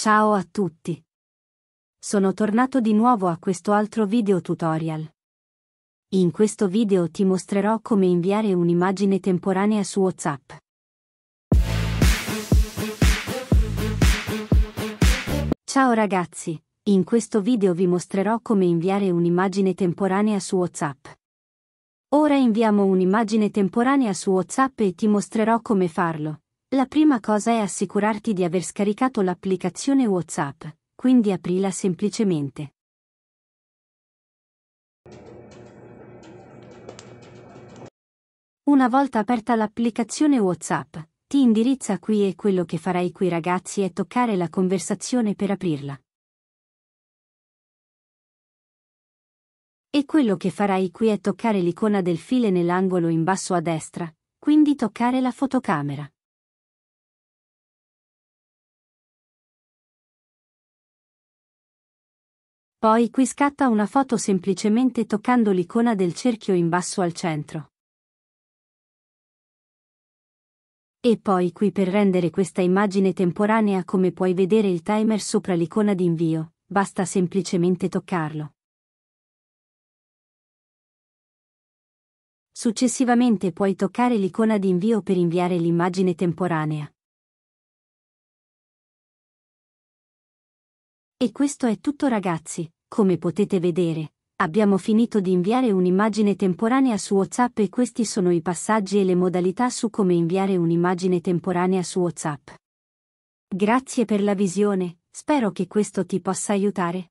Ciao a tutti! Sono tornato di nuovo a questo altro video tutorial. In questo video ti mostrerò come inviare un'immagine temporanea su WhatsApp. Ciao ragazzi, in questo video vi mostrerò come inviare un'immagine temporanea su WhatsApp. Ora inviamo un'immagine temporanea su WhatsApp e ti mostrerò come farlo. La prima cosa è assicurarti di aver scaricato l'applicazione WhatsApp, quindi aprila semplicemente. Una volta aperta l'applicazione WhatsApp, ti indirizza qui e quello che farai qui ragazzi è toccare la conversazione per aprirla. E quello che farai qui è toccare l'icona del file nell'angolo in basso a destra, quindi toccare la fotocamera. Poi qui scatta una foto semplicemente toccando l'icona del cerchio in basso al centro. E poi qui per rendere questa immagine temporanea come puoi vedere il timer sopra l'icona di invio, basta semplicemente toccarlo. Successivamente puoi toccare l'icona di invio per inviare l'immagine temporanea. E questo è tutto ragazzi, come potete vedere, abbiamo finito di inviare un'immagine temporanea su WhatsApp e questi sono i passaggi e le modalità su come inviare un'immagine temporanea su WhatsApp. Grazie per la visione, spero che questo ti possa aiutare.